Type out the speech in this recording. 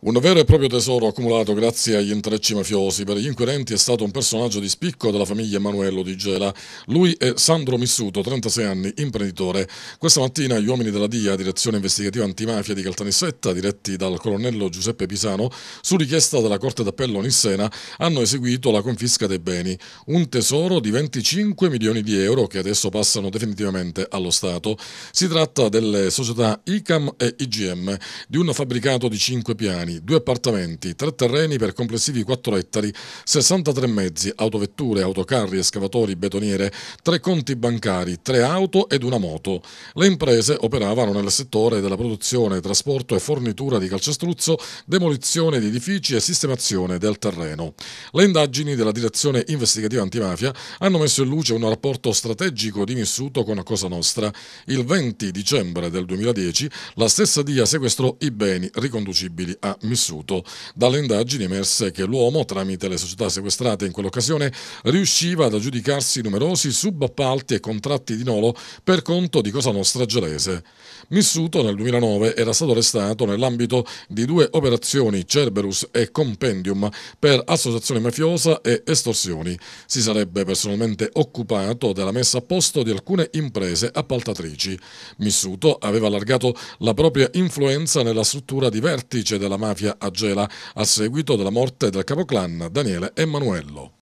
Un vero e proprio tesoro accumulato grazie agli intrecci mafiosi. Per gli inquirenti è stato un personaggio di spicco della famiglia Emanuello di Gela. Lui è Sandro Missuto, 36 anni, imprenditore. Questa mattina gli uomini della DIA, direzione investigativa antimafia di Caltanissetta, diretti dal colonnello Giuseppe Pisano, su richiesta della Corte d'Appello Nissena, hanno eseguito la confisca dei beni. Un tesoro di 25 milioni di euro che adesso passano definitivamente allo Stato. Si tratta delle società ICAM e IGM, di un fabbricato di 5 piani piani, due appartamenti, tre terreni per complessivi 4 ettari, 63 mezzi, autovetture, autocarri, escavatori, betoniere, tre conti bancari, tre auto ed una moto. Le imprese operavano nel settore della produzione, trasporto e fornitura di calcestruzzo, demolizione di edifici e sistemazione del terreno. Le indagini della Direzione Investigativa Antimafia hanno messo in luce un rapporto strategico di vissuto con Cosa Nostra. Il 20 dicembre del 2010 la stessa DIA sequestrò i beni riconducibili a missuto dalle indagini emerse che l'uomo, tramite le società sequestrate in quell'occasione, riusciva ad aggiudicarsi numerosi subappalti e contratti di nolo per conto di Cosa Nostra Gelese. Missuto nel 2009 era stato arrestato nell'ambito di due operazioni Cerberus e Compendium per associazione mafiosa e estorsioni. Si sarebbe personalmente occupato della messa a posto di alcune imprese appaltatrici. Missuto aveva allargato la propria influenza nella struttura di vertice della mafia mafia a Gela a seguito della morte del capoclan Daniele Emanuello.